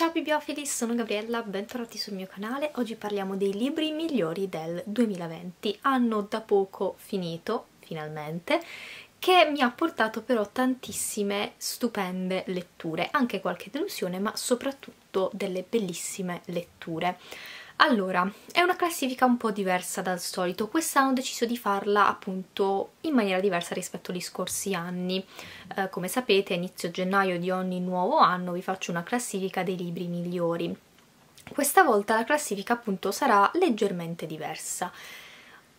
Ciao bibliofili, sono Gabriella, bentornati sul mio canale. Oggi parliamo dei libri migliori del 2020. Hanno da poco finito, finalmente, che mi ha portato però tantissime stupende letture, anche qualche delusione, ma soprattutto delle bellissime letture. Allora, è una classifica un po' diversa dal solito, quest'anno ho deciso di farla appunto in maniera diversa rispetto agli scorsi anni. Eh, come sapete, a inizio gennaio di ogni nuovo anno vi faccio una classifica dei libri migliori. Questa volta la classifica appunto sarà leggermente diversa.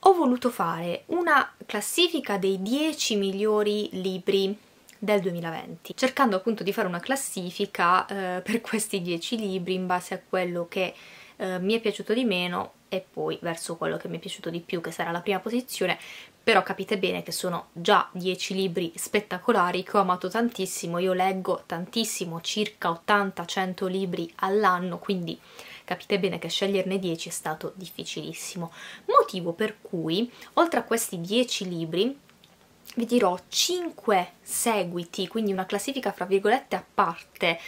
Ho voluto fare una classifica dei 10 migliori libri del 2020, cercando appunto di fare una classifica eh, per questi 10 libri in base a quello che eh, mi è piaciuto di meno e poi verso quello che mi è piaciuto di più che sarà la prima posizione però capite bene che sono già 10 libri spettacolari che ho amato tantissimo, io leggo tantissimo, circa 80-100 libri all'anno, quindi capite bene che sceglierne 10 è stato difficilissimo. Motivo per cui, oltre a questi 10 libri, vi dirò 5 seguiti, quindi una classifica fra virgolette a parte,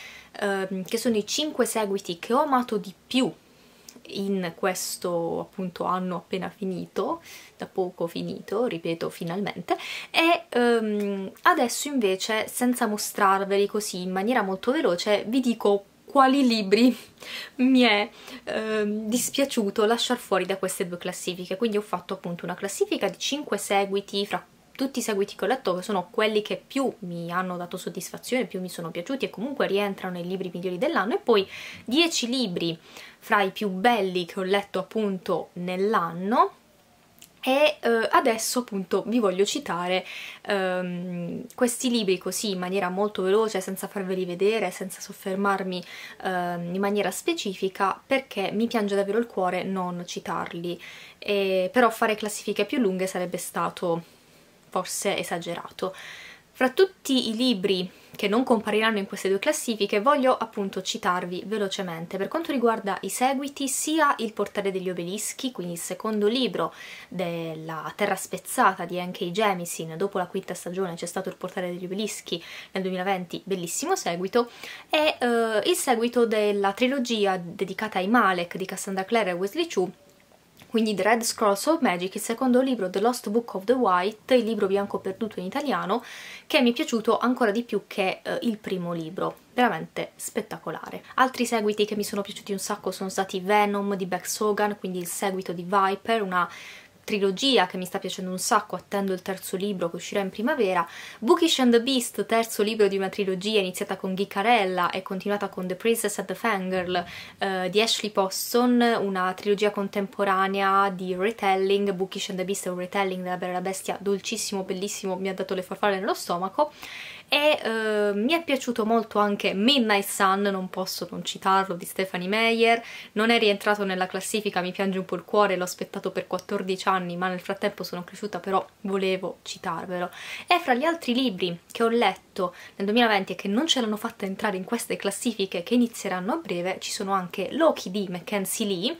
ehm, che sono i 5 seguiti che ho amato di più in questo appunto anno appena finito, da poco finito, ripeto finalmente, e um, adesso invece senza mostrarveli così in maniera molto veloce vi dico quali libri mi è eh, dispiaciuto lasciar fuori da queste due classifiche quindi ho fatto appunto una classifica di 5 seguiti fra tutti i seguiti che ho letto sono quelli che più mi hanno dato soddisfazione, più mi sono piaciuti e comunque rientrano nei libri migliori dell'anno e poi 10 libri fra i più belli che ho letto appunto nell'anno e eh, adesso appunto vi voglio citare ehm, questi libri così in maniera molto veloce, senza farveli vedere, senza soffermarmi ehm, in maniera specifica, perché mi piange davvero il cuore non citarli. E, però fare classifiche più lunghe sarebbe stato forse esagerato. Fra tutti i libri che non compariranno in queste due classifiche voglio appunto citarvi velocemente per quanto riguarda i seguiti sia Il portale degli obelischi, quindi il secondo libro della Terra spezzata di N.K. Jemisin, dopo la quinta stagione c'è stato Il portale degli obelischi nel 2020, bellissimo seguito, e eh, il seguito della trilogia dedicata ai Malek di Cassandra Clare e Wesley Chu quindi The Red Scrolls of Magic, il secondo libro The Lost Book of the White, il libro bianco perduto in italiano, che mi è piaciuto ancora di più che eh, il primo libro veramente spettacolare. Altri seguiti che mi sono piaciuti un sacco sono stati Venom di Beck Sogan, quindi il seguito di Viper, una trilogia che mi sta piacendo un sacco, attendo il terzo libro che uscirà in primavera, Bookish and the Beast, terzo libro di una trilogia iniziata con Ghicarella e continuata con The Princess and the Fangirl eh, di Ashley Poston, una trilogia contemporanea di retelling, Bookish and the Beast è un retelling della Bella Bestia dolcissimo, bellissimo, mi ha dato le farfalle nello stomaco, e eh, mi è piaciuto molto anche Midnight Sun, non posso non citarlo, di Stephanie Meyer, non è rientrato nella classifica, mi piange un po' il cuore, l'ho aspettato per 14 anni ma nel frattempo sono cresciuta però volevo citarvelo. E fra gli altri libri che ho letto nel 2020 e che non ce l'hanno fatta entrare in queste classifiche che inizieranno a breve ci sono anche Loki di Mackenzie Lee,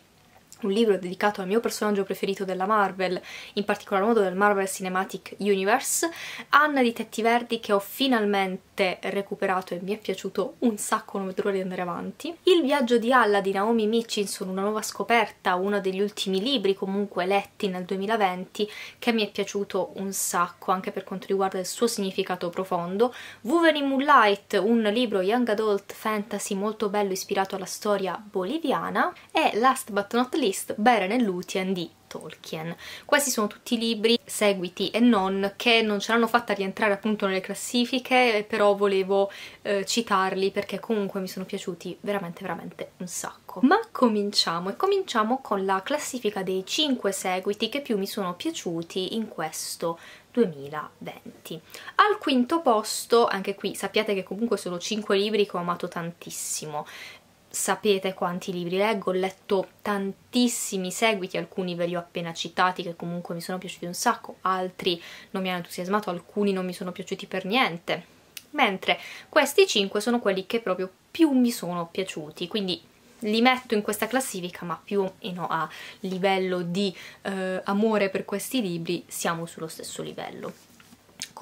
un libro dedicato al mio personaggio preferito della Marvel, in particolar modo del Marvel Cinematic Universe, Anna di Tetti Verdi che ho finalmente recuperato e mi è piaciuto un sacco, non vedo l'ora di andare avanti. Il viaggio di Alla di Naomi Mitchinson, una nuova scoperta, uno degli ultimi libri comunque letti nel 2020 che mi è piaciuto un sacco anche per quanto riguarda il suo significato profondo. Woven in Moonlight, un libro young adult fantasy molto bello ispirato alla storia boliviana e last but not least Beren e Lutien di Tolkien. Questi sono tutti libri, seguiti e non, che non ce l'hanno fatta rientrare appunto nelle classifiche, però volevo eh, citarli perché comunque mi sono piaciuti veramente veramente un sacco. Ma cominciamo e cominciamo con la classifica dei 5 seguiti che più mi sono piaciuti in questo 2020. Al quinto posto, anche qui sappiate che comunque sono 5 libri che ho amato tantissimo, sapete quanti libri leggo, ho letto tantissimi seguiti, alcuni ve li ho appena citati che comunque mi sono piaciuti un sacco, altri non mi hanno entusiasmato, alcuni non mi sono piaciuti per niente, mentre questi 5 sono quelli che proprio più mi sono piaciuti, quindi li metto in questa classifica ma più o meno a livello di eh, amore per questi libri siamo sullo stesso livello.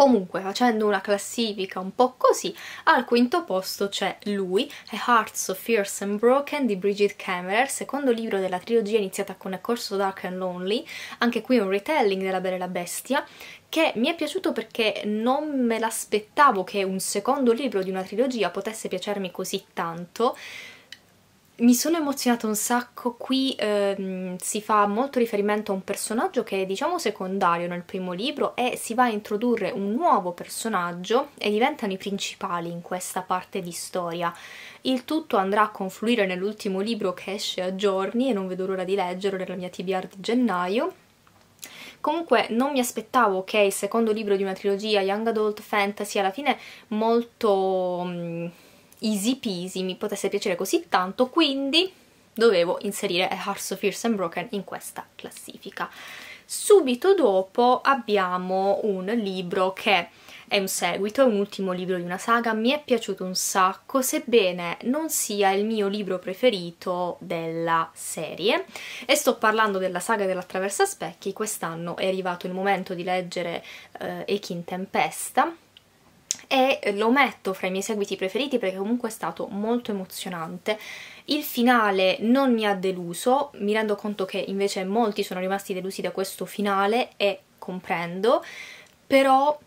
Comunque, facendo una classifica un po' così, al quinto posto c'è lui, A Heart So Fierce and Broken di Bridget Camerer, secondo libro della trilogia iniziata con A Corso Dark and Lonely, anche qui un retelling della Bella e la Bestia, che mi è piaciuto perché non me l'aspettavo che un secondo libro di una trilogia potesse piacermi così tanto, mi sono emozionata un sacco, qui ehm, si fa molto riferimento a un personaggio che è diciamo secondario nel primo libro e si va a introdurre un nuovo personaggio e diventano i principali in questa parte di storia. Il tutto andrà a confluire nell'ultimo libro che esce a giorni e non vedo l'ora di leggerlo nella mia TBR di gennaio. Comunque non mi aspettavo che il secondo libro di una trilogia Young Adult Fantasy alla fine molto... Mh, mm, easy peasy mi potesse piacere così tanto, quindi dovevo inserire Hearts of Fierce and Broken in questa classifica. Subito dopo abbiamo un libro che è un seguito, è un ultimo libro di una saga, mi è piaciuto un sacco, sebbene non sia il mio libro preferito della serie e sto parlando della saga dell'Attraversa Specchi, quest'anno è arrivato il momento di leggere eh, Ekin Tempesta e lo metto fra i miei seguiti preferiti perché comunque è stato molto emozionante. Il finale non mi ha deluso, mi rendo conto che invece molti sono rimasti delusi da questo finale e comprendo, però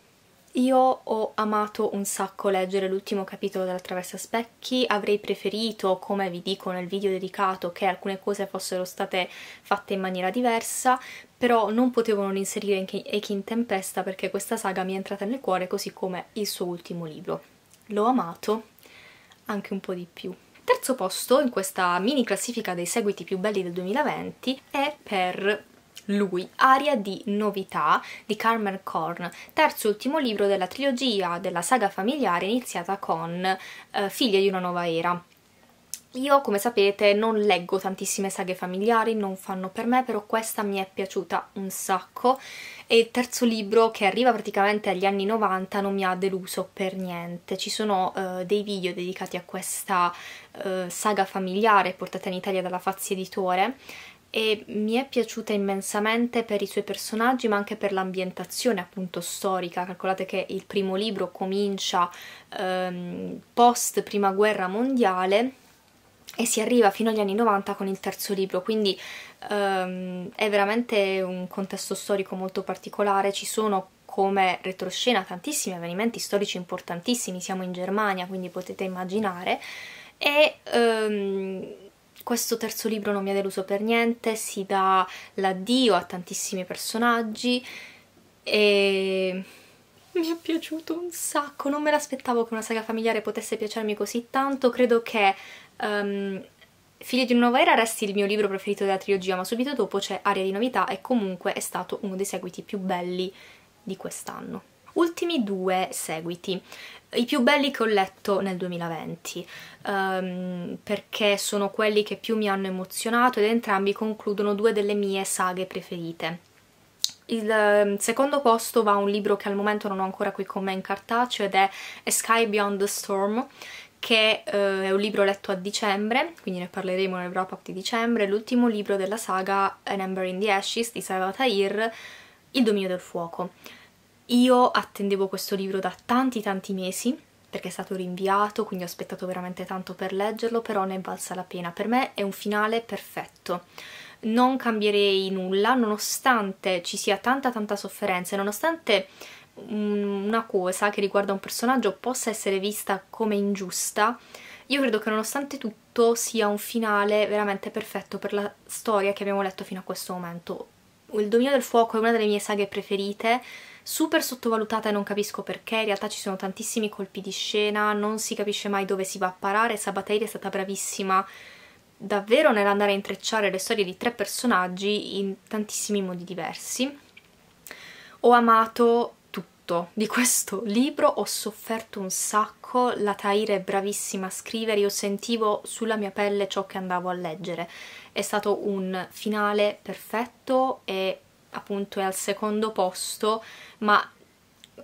io ho amato un sacco leggere l'ultimo capitolo della Traversa Specchi, avrei preferito, come vi dico nel video dedicato, che alcune cose fossero state fatte in maniera diversa, però non potevo non inserire Eki in Tempesta perché questa saga mi è entrata nel cuore così come il suo ultimo libro. L'ho amato anche un po' di più. Terzo posto in questa mini classifica dei seguiti più belli del 2020 è per lui, Aria di novità di Carmen Korn, terzo e ultimo libro della trilogia della saga familiare iniziata con eh, Figlie di una nuova era. Io, come sapete, non leggo tantissime saghe familiari, non fanno per me, però questa mi è piaciuta un sacco e il terzo libro, che arriva praticamente agli anni 90, non mi ha deluso per niente. Ci sono uh, dei video dedicati a questa uh, saga familiare portata in Italia dalla Fazzi Editore e mi è piaciuta immensamente per i suoi personaggi ma anche per l'ambientazione appunto storica, calcolate che il primo libro comincia ehm, post prima guerra mondiale e si arriva fino agli anni 90 con il terzo libro, quindi ehm, è veramente un contesto storico molto particolare, ci sono come retroscena tantissimi avvenimenti storici importantissimi, siamo in Germania quindi potete immaginare e... Ehm, questo terzo libro non mi ha deluso per niente, si dà l'addio a tantissimi personaggi e mi è piaciuto un sacco, non me l'aspettavo che una saga familiare potesse piacermi così tanto, credo che um, ehm, Figli di una nuova era resti il mio libro preferito della trilogia, ma subito dopo c'è Aria di novità e comunque è stato uno dei seguiti più belli di quest'anno ultimi due seguiti i più belli che ho letto nel 2020 um, ehm, perché sono quelli che più mi hanno emozionato ed entrambi concludono due delle mie saghe preferite il ehm, secondo posto va a un libro che al momento non ho ancora qui con me in cartaceo ed è A Sky Beyond the Storm che eh, è un libro letto a dicembre, quindi ne parleremo nel wrap-up di dicembre, l'ultimo libro della saga An Ember in the Ashes di Saiva Tahir, Il dominio del fuoco. Io attendevo questo libro da tanti tanti mesi perché è stato rinviato, quindi ho aspettato veramente tanto per leggerlo, però ne è valsa la pena. Per me è un finale perfetto. Non cambierei nulla, nonostante ci sia tanta tanta sofferenza e nonostante una cosa che riguarda un personaggio possa essere vista come ingiusta, io credo che nonostante tutto sia un finale veramente perfetto per la storia che abbiamo letto fino a questo momento. Il dominio del fuoco è una delle mie saghe preferite, super sottovalutata e non capisco perché, in realtà ci sono tantissimi colpi di scena, non si capisce mai dove si va a parare, Sabateri è stata bravissima davvero nell'andare a intrecciare le storie di tre personaggi in tantissimi modi diversi. Ho amato tutto di questo libro, ho sofferto un sacco, la Taira è bravissima a scrivere, io sentivo sulla mia pelle ciò che andavo a leggere. È stato un finale perfetto e appunto è al secondo posto, ma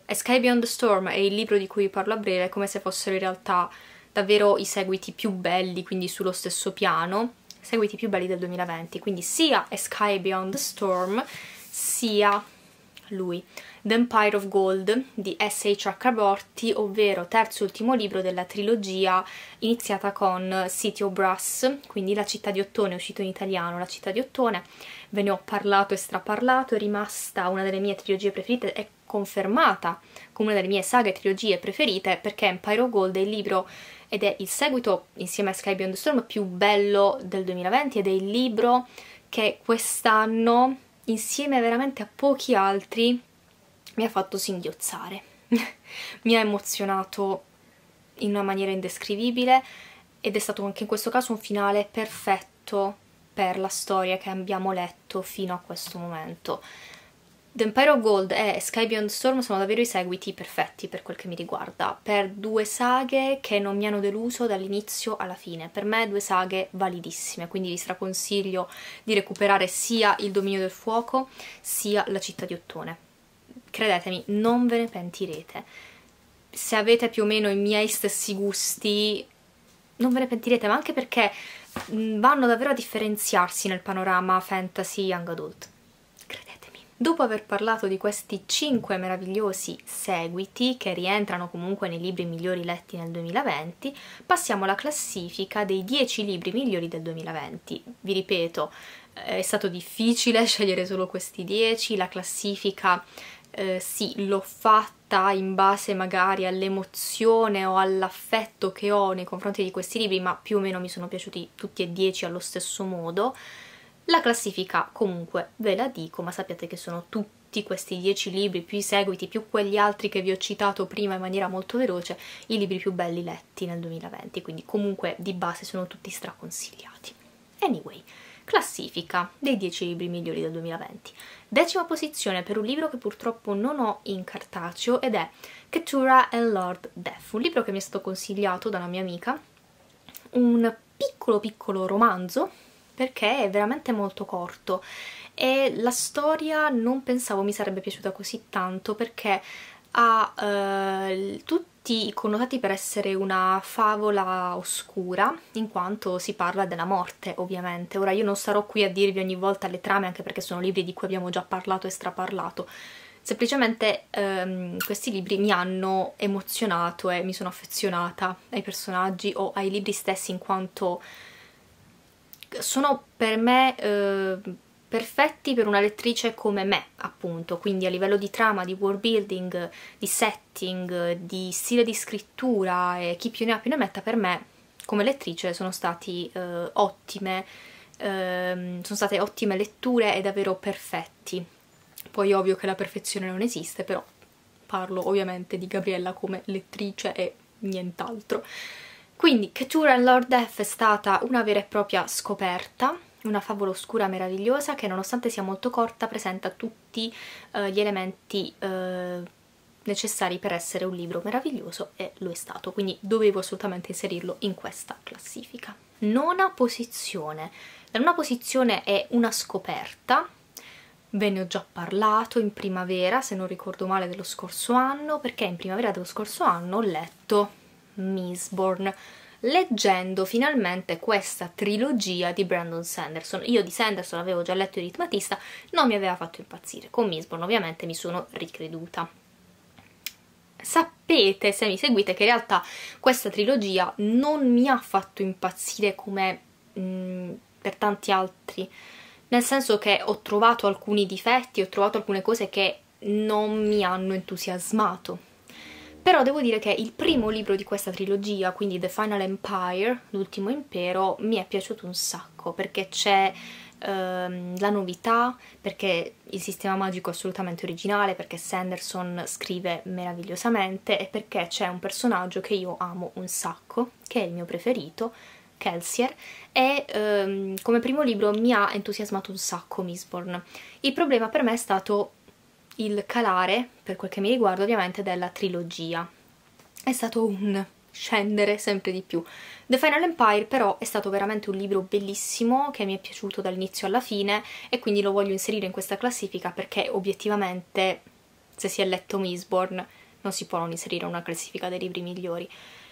Sky Beyond the Storm è il libro di cui parlo a breve è come se fossero in realtà davvero i seguiti più belli, quindi sullo stesso piano, seguiti più belli del 2020, quindi sia Sky Beyond the Storm sia lui, The Empire of Gold di S.H. Chakraborty, ovvero terzo e ultimo libro della trilogia iniziata con City of Brass, quindi La città di Ottone, uscito in italiano La città di Ottone, ve ne ho parlato e straparlato, è rimasta una delle mie trilogie preferite, è confermata come una delle mie saghe e trilogie preferite perché Empire of Gold è il libro ed è il seguito insieme a Sky Beyond the Storm più bello del 2020 ed è il libro che quest'anno insieme veramente a pochi altri mi ha fatto singhiozzare mi ha emozionato in una maniera indescrivibile ed è stato anche in questo caso un finale perfetto per la storia che abbiamo letto fino a questo momento The Empire of Gold e Sky Beyond Storm sono davvero i seguiti perfetti per quel che mi riguarda, per due saghe che non mi hanno deluso dall'inizio alla fine. Per me due saghe validissime, quindi vi straconsiglio di recuperare sia Il Dominio del Fuoco sia La Città di Ottone. Credetemi, non ve ne pentirete. Se avete più o meno i miei stessi gusti, non ve ne pentirete, ma anche perché mm, vanno davvero a differenziarsi nel panorama fantasy young adult. Dopo aver parlato di questi 5 meravigliosi seguiti, che rientrano comunque nei libri migliori letti nel 2020, passiamo alla classifica dei 10 libri migliori del 2020. Vi ripeto, eh, è stato difficile scegliere solo questi 10, la classifica eh, sì, l'ho fatta in base magari all'emozione o all'affetto che ho nei confronti di questi libri, ma più o meno mi sono piaciuti tutti e dieci allo stesso modo. La classifica comunque ve la dico, ma sappiate che sono tutti questi dieci libri più i seguiti, più quegli altri che vi ho citato prima in maniera molto veloce, i libri più belli letti nel 2020, quindi comunque di base sono tutti straconsigliati. Anyway, classifica dei dieci libri migliori del 2020. Decima posizione per un libro che purtroppo non ho in cartaceo ed è Ketura and Lord Death, un libro che mi è stato consigliato da una mia amica, un piccolo piccolo romanzo perché è veramente molto corto e la storia non pensavo mi sarebbe piaciuta così tanto perché ha eh, tutti i connotati per essere una favola oscura in quanto si parla della morte ovviamente ora io non sarò qui a dirvi ogni volta le trame anche perché sono libri di cui abbiamo già parlato e straparlato semplicemente ehm, questi libri mi hanno emozionato e mi sono affezionata ai personaggi o ai libri stessi in quanto sono per me eh, perfetti per una lettrice come me, appunto, quindi a livello di trama, di world building, di setting, di stile di scrittura e chi più ne ha più ne metta, per me come lettrice sono, stati, eh, ottime, eh, sono state ottime letture e davvero perfetti. Poi ovvio che la perfezione non esiste, però parlo ovviamente di Gabriella come lettrice e nient'altro. Quindi che and Lord Death è stata una vera e propria scoperta, una favola oscura meravigliosa che nonostante sia molto corta presenta tutti eh, gli elementi eh, necessari per essere un libro meraviglioso e lo è stato, quindi dovevo assolutamente inserirlo in questa classifica. Nona posizione. La nona posizione è una scoperta, ve ne ho già parlato in primavera, se non ricordo male dello scorso anno, perché in primavera dello scorso anno ho letto Misborn leggendo finalmente questa trilogia di Brandon Sanderson. Io di Sanderson avevo già letto Il ritmatista, non mi aveva fatto impazzire. Con Misborn ovviamente mi sono ricreduta. Sapete, se mi seguite, che in realtà questa trilogia non mi ha fatto impazzire come mh, mm, per tanti altri, nel senso che ho trovato alcuni difetti, ho trovato alcune cose che non mi hanno entusiasmato però devo dire che il primo libro di questa trilogia, quindi The Final Empire, l'ultimo impero, mi è piaciuto un sacco perché c'è ehm, la novità, perché il sistema magico è assolutamente originale, perché Sanderson scrive meravigliosamente e perché c'è un personaggio che io amo un sacco, che è il mio preferito, Kelsier e ehm, come primo libro mi ha entusiasmato un sacco Misborn. Il problema per me è stato il calare, per quel che mi riguarda ovviamente, della trilogia. È stato un scendere sempre di più. The Final Empire però è stato veramente un libro bellissimo che mi è piaciuto dall'inizio alla fine e quindi lo voglio inserire in questa classifica perché obiettivamente se si è letto Misborn non si può non inserire una classifica dei libri migliori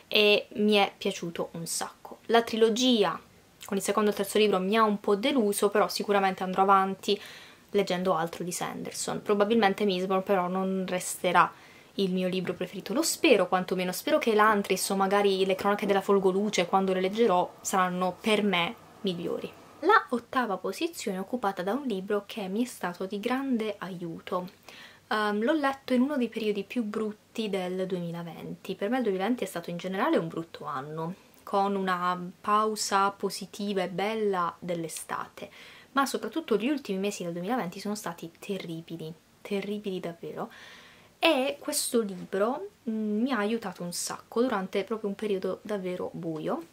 e mi è piaciuto un sacco. La trilogia con il secondo e il terzo libro mi ha un po' deluso però sicuramente andrò avanti leggendo altro di Sanderson. Probabilmente Misborn però non resterà il mio libro preferito, lo spero quantomeno, spero che l'Antris o magari le cronache della folgoluce quando le leggerò saranno per me migliori. La ottava posizione è occupata da un libro che mi è stato di grande aiuto. Um, l'ho letto in uno dei periodi più brutti del 2020. Per me il 2020 è stato in generale un brutto anno, con una pausa positiva e bella dell'estate ma soprattutto gli ultimi mesi del 2020 sono stati terribili, terribili davvero. E questo libro mh, mm, mi ha aiutato un sacco durante proprio un periodo davvero buio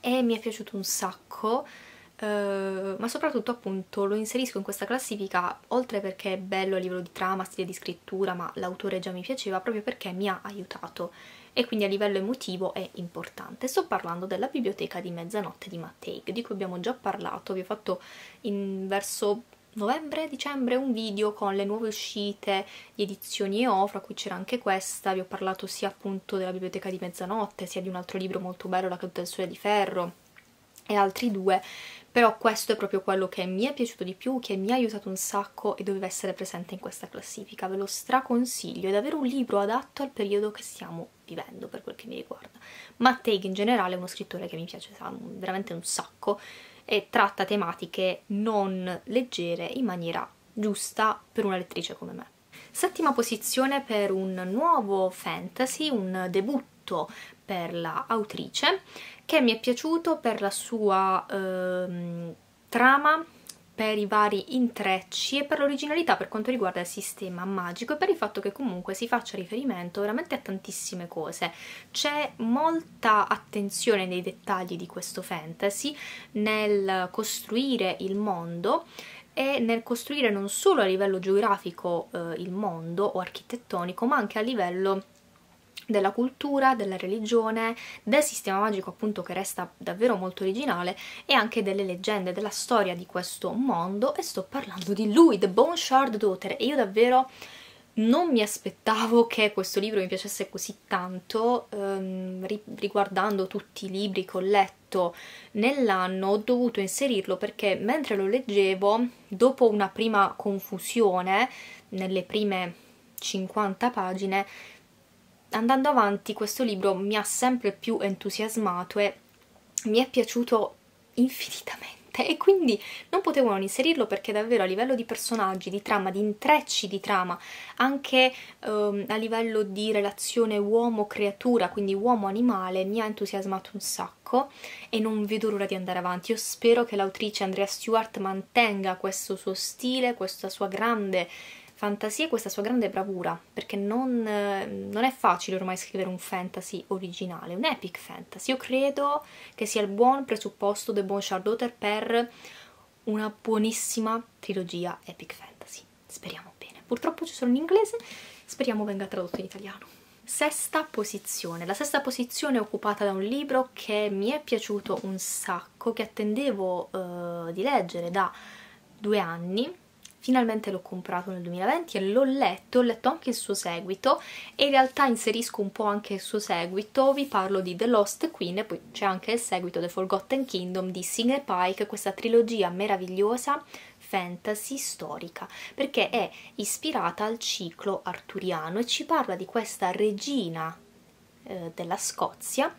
e mi è piaciuto un sacco. Uh, ma soprattutto appunto lo inserisco in questa classifica oltre perché è bello a livello di trama, stile di scrittura, ma l'autore già mi piaceva proprio perché mi ha aiutato e quindi a livello emotivo è importante. Sto parlando della biblioteca di mezzanotte di Matteig, di cui abbiamo già parlato, vi ho fatto in verso novembre, dicembre un video con le nuove uscite di edizioni EO, fra cui c'era anche questa, vi ho parlato sia appunto della biblioteca di mezzanotte, sia di un altro libro molto bello, La caduta del sole di ferro, e altri due però questo è proprio quello che mi è piaciuto di più, che mi ha aiutato un sacco e doveva essere presente in questa classifica, ve lo straconsiglio, è davvero un libro adatto al periodo che stiamo vivendo per quel che mi riguarda. Matt Mattei in generale è uno scrittore che mi piace veramente un sacco e tratta tematiche non leggere in maniera giusta per una lettrice come me. Settima posizione per un nuovo fantasy, un debutto per l'autrice che mi è piaciuto per la sua ehm, trama, per i vari intrecci e per l'originalità per quanto riguarda il sistema magico e per il fatto che comunque si faccia riferimento veramente a tantissime cose. C'è molta attenzione nei dettagli di questo fantasy nel costruire il mondo e nel costruire non solo a livello geografico eh, il mondo o architettonico ma anche a livello della cultura, della religione, del sistema magico appunto che resta davvero molto originale e anche delle leggende, della storia di questo mondo e sto parlando di lui, The Bone Shard Daughter e io davvero non mi aspettavo che questo libro mi piacesse così tanto, ehm, riguardando tutti i libri che ho letto nell'anno ho dovuto inserirlo perché mentre lo leggevo, dopo una prima confusione, nelle prime 50 pagine, andando avanti questo libro mi ha sempre più entusiasmato e mi è piaciuto infinitamente e quindi non potevo non inserirlo perché davvero a livello di personaggi, di trama, di intrecci di trama, anche ehm, a livello di relazione uomo-creatura, quindi uomo-animale, mi ha entusiasmato un sacco e non vedo l'ora di andare avanti. Io spero che l'autrice Andrea Stewart mantenga questo suo stile, questa sua grande fantasia e questa sua grande bravura, perché non, non, è facile ormai scrivere un fantasy originale, un epic fantasy. Io credo che sia il buon presupposto del buon Charlotter per una buonissima trilogia epic fantasy. Speriamo bene. Purtroppo ci sono in inglese, speriamo venga tradotto in italiano. Sesta posizione. La sesta posizione è occupata da un libro che mi è piaciuto un sacco, che attendevo eh, di leggere da due anni finalmente l'ho comprato nel 2020 e l'ho letto, ho letto anche il suo seguito e in realtà inserisco un po' anche il suo seguito, vi parlo di The Lost Queen e poi c'è anche il seguito The Forgotten Kingdom di Singer Pike, questa trilogia meravigliosa fantasy storica perché è ispirata al ciclo arturiano e ci parla di questa regina eh, della Scozia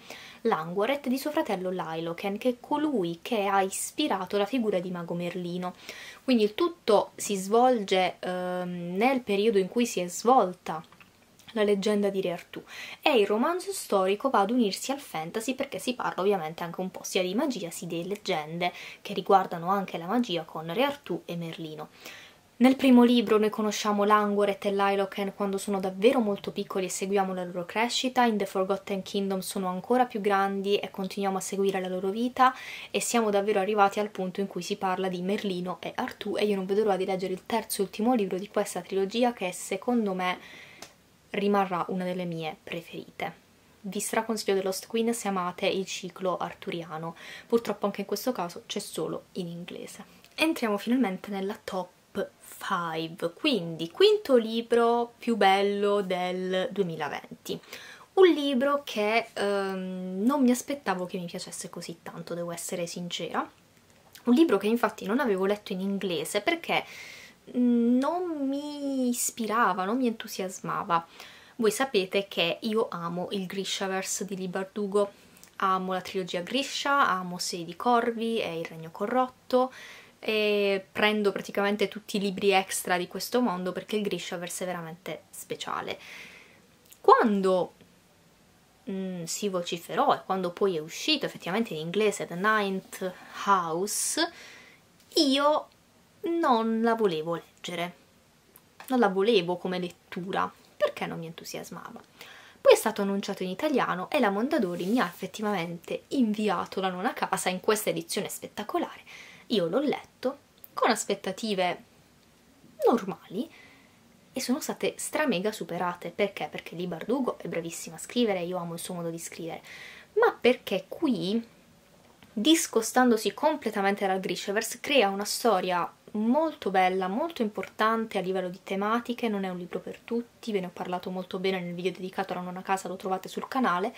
Languoret di suo fratello Lailoken, che è colui che ha ispirato la figura di Mago Merlino. Quindi il tutto si svolge ehm, nel periodo in cui si è svolta la leggenda di Re Artù e il romanzo storico va ad unirsi al fantasy perché si parla ovviamente anche un po' sia di magia sia di leggende che riguardano anche la magia con Re Artù e Merlino. Nel primo libro noi conosciamo Languoret e Liloken quando sono davvero molto piccoli e seguiamo la loro crescita, in The Forgotten Kingdom sono ancora più grandi e continuiamo a seguire la loro vita e siamo davvero arrivati al punto in cui si parla di Merlino e Artù e io non vedo l'ora di leggere il terzo e ultimo libro di questa trilogia che secondo me rimarrà una delle mie preferite vi straconsiglio The Lost Queen se amate il ciclo arturiano. Purtroppo anche in questo caso c'è solo in inglese. Entriamo finalmente nella top 5, quindi quinto libro più bello del 2020. Un libro che ehm, non mi aspettavo che mi piacesse così tanto, devo essere sincera. Un libro che infatti non avevo letto in inglese perché mm, non mi ispirava, non mi entusiasmava. Voi sapete che io amo il Grishaverse di Libardugo, amo la trilogia Grisha, amo Sei di Corvi e Il Regno Corrotto, e prendo praticamente tutti i libri extra di questo mondo perché il Grishaverse è veramente speciale. Quando mh, mm, si vociferò e quando poi è uscito effettivamente in inglese The Ninth House, io non la volevo leggere. Non la volevo come lettura perché non mi entusiasmava. Poi è stato annunciato in italiano e la Mondadori mi ha effettivamente inviato la nona casa in questa edizione spettacolare io l'ho letto con aspettative normali e sono state stramega superate. Perché? Perché di Bardugo è bravissima a scrivere, io amo il suo modo di scrivere, ma perché qui, discostandosi completamente dal Grishaverse, crea una storia molto bella, molto importante a livello di tematiche, non è un libro per tutti, ve ne ho parlato molto bene nel video dedicato alla nona casa, lo trovate sul canale,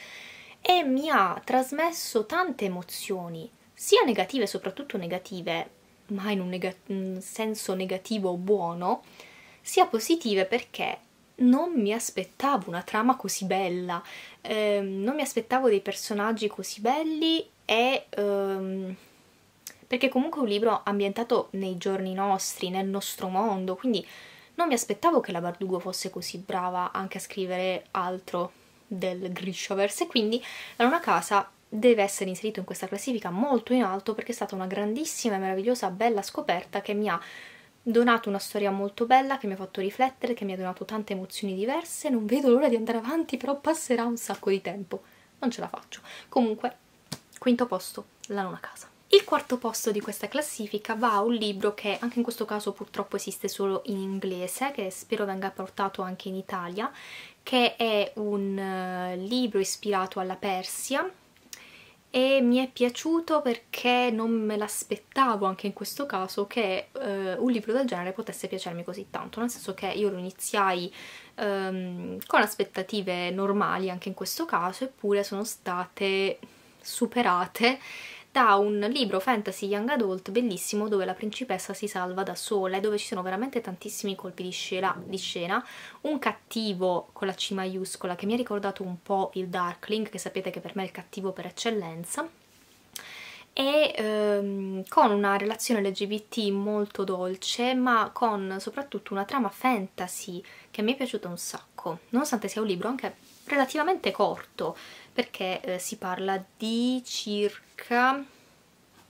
e mi ha trasmesso tante emozioni sia negative, soprattutto negative, ma in un, neg senso negativo buono, sia positive perché non mi aspettavo una trama così bella, ehm, non mi aspettavo dei personaggi così belli e... Ehm, perché comunque è un libro ambientato nei giorni nostri, nel nostro mondo, quindi non mi aspettavo che la Bardugo fosse così brava anche a scrivere altro del e quindi era una casa deve essere inserito in questa classifica molto in alto perché è stata una grandissima e meravigliosa bella scoperta che mi ha donato una storia molto bella che mi ha fatto riflettere, che mi ha donato tante emozioni diverse, non vedo l'ora di andare avanti, però passerà un sacco di tempo, non ce la faccio. Comunque, quinto posto, La nona casa. Il quarto posto di questa classifica va a un libro che anche in questo caso purtroppo esiste solo in inglese, che spero venga portato anche in Italia, che è un eh, libro ispirato alla Persia, e mi è piaciuto perché non me l'aspettavo anche in questo caso che eh, un libro del genere potesse piacermi così tanto, nel senso che io lo iniziai ehm, con aspettative normali anche in questo caso eppure sono state superate da un libro fantasy young adult bellissimo dove la principessa si salva da sola e dove ci sono veramente tantissimi colpi di scena, di scena. un cattivo con la C maiuscola che mi ha ricordato un po' il Darkling che sapete che per me è il cattivo per eccellenza e ehm, con una relazione LGBT molto dolce ma con soprattutto una trama fantasy che mi è piaciuta un sacco nonostante sia un libro anche relativamente corto perché eh, si parla di circa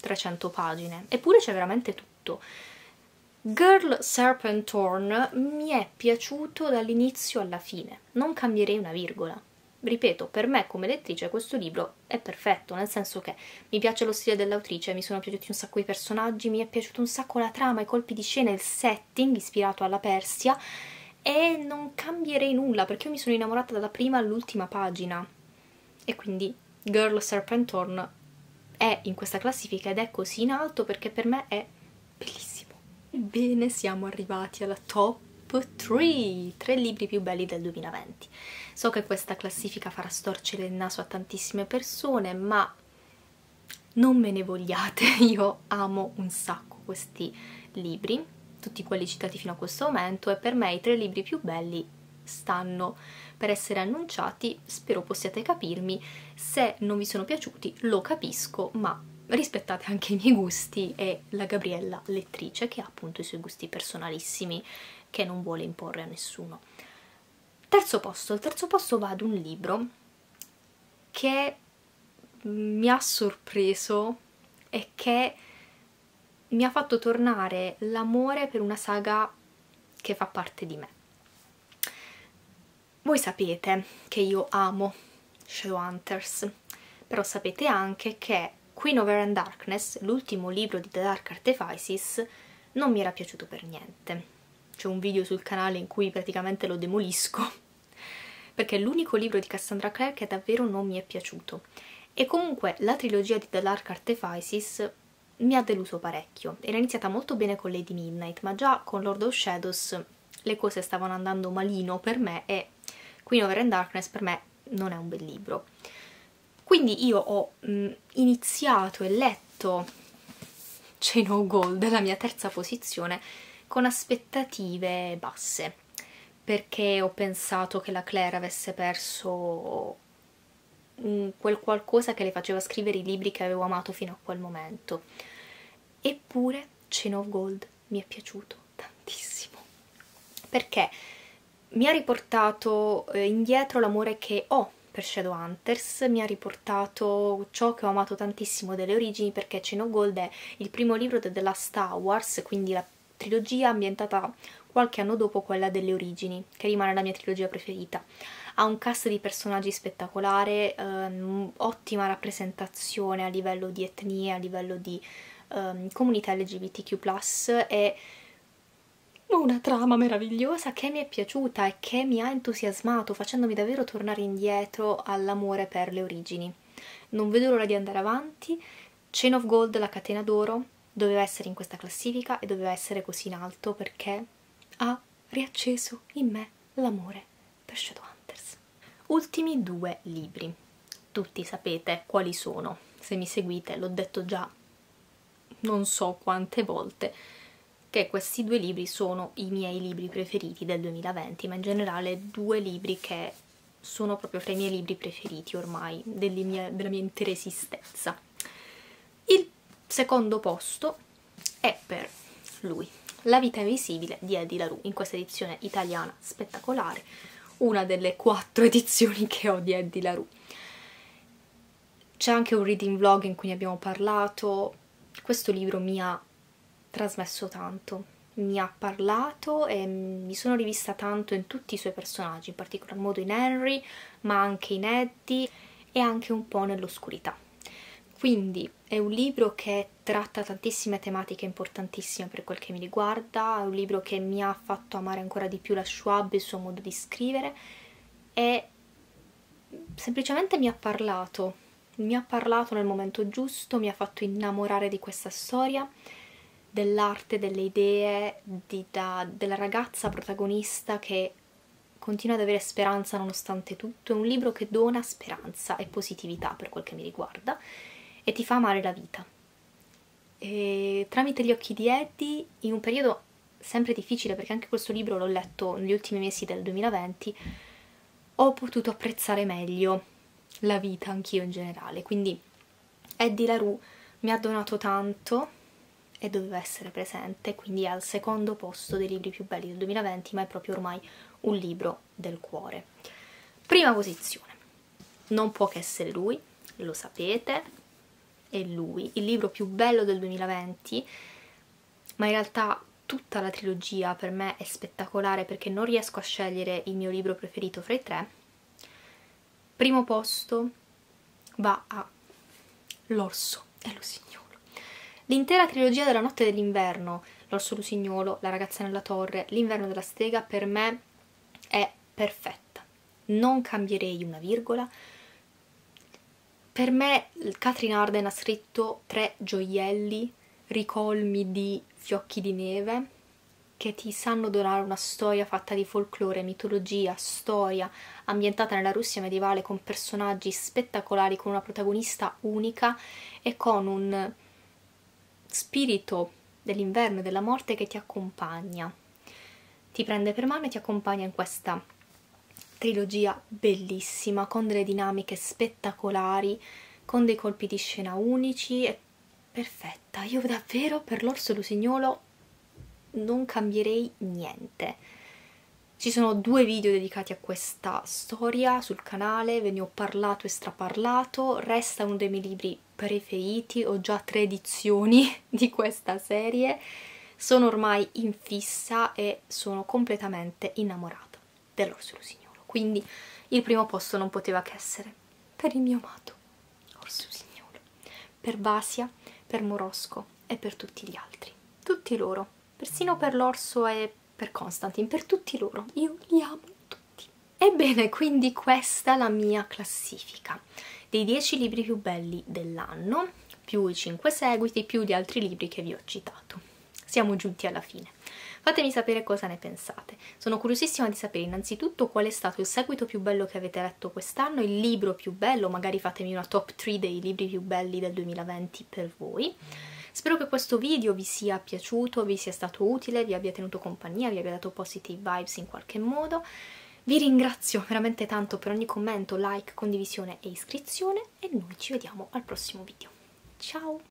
300 pagine, eppure c'è veramente tutto. Girl Serpentorn mi è piaciuto dall'inizio alla fine, non cambierei una virgola. Ripeto, per me come lettrice questo libro è perfetto, nel senso che mi piace lo stile dell'autrice, mi sono piaciuti un sacco i personaggi, mi è piaciuto un sacco la trama, i colpi di scena, il setting ispirato alla Persia e non cambierei nulla perché io mi sono innamorata dalla prima all'ultima pagina e quindi Girl Serpentorn è in questa classifica ed è così in alto perché per me è bellissimo. Ebbene, siamo arrivati alla top 3, tre libri più belli del 2020. So che questa classifica farà storcere il naso a tantissime persone, ma non me ne vogliate, io amo un sacco questi libri, tutti quelli citati fino a questo momento, e per me i tre libri più belli stanno per essere annunciati, spero possiate capirmi, se non vi sono piaciuti lo capisco, ma rispettate anche i miei gusti e la Gabriella lettrice che ha appunto i suoi gusti personalissimi che non vuole imporre a nessuno. Terzo posto, il terzo posto va ad un libro che mi ha sorpreso e che mi ha fatto tornare l'amore per una saga che fa parte di me. Voi sapete che io amo Shadowhunters, però sapete anche che Queen of Air and Darkness, l'ultimo libro di The Dark Artifices, non mi era piaciuto per niente. C'è un video sul canale in cui praticamente lo demolisco perché è l'unico libro di Cassandra Clare che davvero non mi è piaciuto. E comunque la trilogia di The Dark Artifices mi ha deluso parecchio. Era iniziata molto bene con Lady Midnight, ma già con Lord of Shadows le cose stavano andando malino per me e Queen Over and Darkness per me non è un bel libro. Quindi io ho mh, mm, iniziato e letto Ceno Gold, la mia terza posizione, con aspettative basse, perché ho pensato che la Claire avesse perso mh, mm, quel qualcosa che le faceva scrivere i libri che avevo amato fino a quel momento. Eppure Ceno Gold mi è piaciuto tantissimo, perché mi ha riportato eh, indietro l'amore che ho per Shadowhunters, mi ha riportato ciò che ho amato tantissimo delle origini perché Ceno Gold è il primo libro della Star Wars, quindi la trilogia ambientata qualche anno dopo quella delle origini, che rimane la mia trilogia preferita. Ha un cast di personaggi spettacolare, ehm, ottima rappresentazione a livello di etnie, a livello di ehm, comunità LGBTQ+, e una trama meravigliosa che mi è piaciuta e che mi ha entusiasmato facendomi davvero tornare indietro all'amore per le origini. Non vedo l'ora di andare avanti. Chain of Gold, la catena d'oro, doveva essere in questa classifica e doveva essere così in alto perché ha riacceso in me l'amore per Shadowhunters. Ultimi due libri. Tutti sapete quali sono. Se mi seguite, l'ho detto già non so quante volte che questi due libri sono i miei libri preferiti del 2020, ma in generale due libri che sono proprio fra i miei libri preferiti ormai, mie, della mia intera esistenza. Il secondo posto è per lui, La vita invisibile di Eddie LaRue, in questa edizione italiana spettacolare, una delle quattro edizioni che ho di Eddie LaRue. C'è anche un reading vlog in cui ne abbiamo parlato, questo libro mi ha trasmesso tanto mi ha parlato e mi sono rivista tanto in tutti i suoi personaggi, in particolar modo in Henry, ma anche in Eddie e anche un po' nell'oscurità. Quindi è un libro che tratta tantissime tematiche importantissime per quel che mi riguarda, è un libro che mi ha fatto amare ancora di più la Schwab, e il suo modo di scrivere e semplicemente mi ha parlato, mi ha parlato nel momento giusto, mi ha fatto innamorare di questa storia dell'arte, delle idee di, da, della ragazza protagonista che continua ad avere speranza nonostante tutto. È un libro che dona speranza e positività per quel che mi riguarda e ti fa amare la vita. E, tramite gli occhi di Eddie, in un periodo sempre difficile perché anche questo libro l'ho letto negli ultimi mesi del 2020, ho potuto apprezzare meglio la vita anch'io in generale. Quindi Eddie LaRue mi ha donato tanto e doveva essere presente, quindi è al secondo posto dei libri più belli del 2020, ma è proprio ormai un libro del cuore. Prima posizione, non può che essere lui, lo sapete, è lui, il libro più bello del 2020, ma in realtà tutta la trilogia per me è spettacolare perché non riesco a scegliere il mio libro preferito fra i tre. Primo posto va a L'orso e signore. L'intera trilogia della notte dell'inverno, L'orso lusignolo, La ragazza nella torre, L'inverno della strega, per me è perfetta. Non cambierei una virgola. Per me Catherine Arden ha scritto tre gioielli ricolmi di fiocchi di neve che ti sanno donare una storia fatta di folklore, mitologia, storia, ambientata nella Russia medievale con personaggi spettacolari, con una protagonista unica e con un spirito dell'inverno e della morte che ti accompagna, ti prende per mano e ti accompagna in questa trilogia bellissima, con delle dinamiche spettacolari, con dei colpi di scena unici, è perfetta. Io davvero per l'orso lusignolo non cambierei niente ci sono due video dedicati a questa storia sul canale, ve ne ho parlato e straparlato, resta uno dei miei libri preferiti, ho già tre edizioni di questa serie, sono ormai in fissa e sono completamente innamorata dell'orso rossignolo, quindi il primo posto non poteva che essere per il mio amato orso rossignolo, per Basia, per Morosco e per tutti gli altri, tutti loro, persino per l'orso e per Constantine, per tutti loro. Io li amo tutti. Ebbene, quindi questa è la mia classifica dei 10 libri più belli dell'anno, più i 5 seguiti, più gli altri libri che vi ho citato. Siamo giunti alla fine. Fatemi sapere cosa ne pensate. Sono curiosissima di sapere innanzitutto qual è stato il seguito più bello che avete letto quest'anno, il libro più bello, magari fatemi una top 3 dei libri più belli del 2020 per voi. Spero che questo video vi sia piaciuto, vi sia stato utile, vi abbia tenuto compagnia, vi abbia dato positive vibes in qualche modo. Vi ringrazio veramente tanto per ogni commento, like, condivisione e iscrizione e noi ci vediamo al prossimo video. Ciao!